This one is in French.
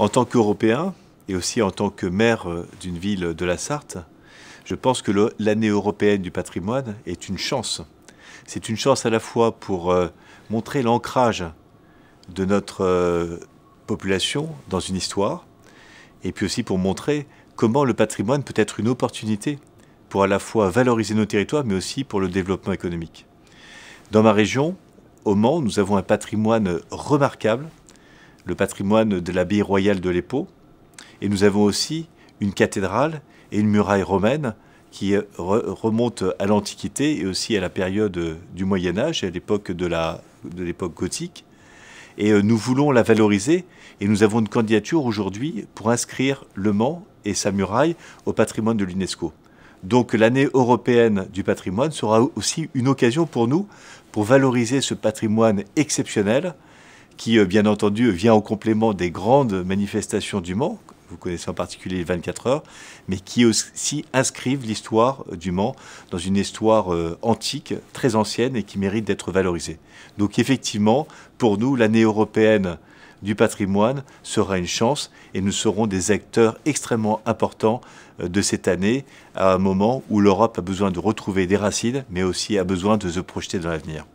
En tant qu'Européen et aussi en tant que maire euh, d'une ville de la Sarthe, je pense que l'année européenne du patrimoine est une chance. C'est une chance à la fois pour euh, montrer l'ancrage de notre euh, population dans une histoire, et puis aussi pour montrer comment le patrimoine peut être une opportunité pour à la fois valoriser nos territoires, mais aussi pour le développement économique. Dans ma région, au Mans, nous avons un patrimoine remarquable le patrimoine de l'abbaye royale de l'Épau. Et nous avons aussi une cathédrale et une muraille romaine qui remonte à l'Antiquité et aussi à la période du Moyen Âge, à l'époque de l'époque gothique. Et euh, nous voulons la valoriser et nous avons une candidature aujourd'hui pour inscrire Le Mans et sa muraille au patrimoine de l'UNESCO. Donc l'année européenne du patrimoine sera aussi une occasion pour nous pour valoriser ce patrimoine exceptionnel qui, euh, bien entendu, vient en complément des grandes manifestations du Mans, vous connaissez en particulier les 24 heures, mais qui aussi inscrivent l'histoire euh, du Mans dans une histoire euh, antique, très ancienne et qui mérite d'être valorisée. Donc effectivement, pour nous, l'année européenne du patrimoine sera une chance et nous serons des acteurs extrêmement importants de cette année à un moment où l'Europe a besoin de retrouver des racines, mais aussi a besoin de se projeter dans l'avenir.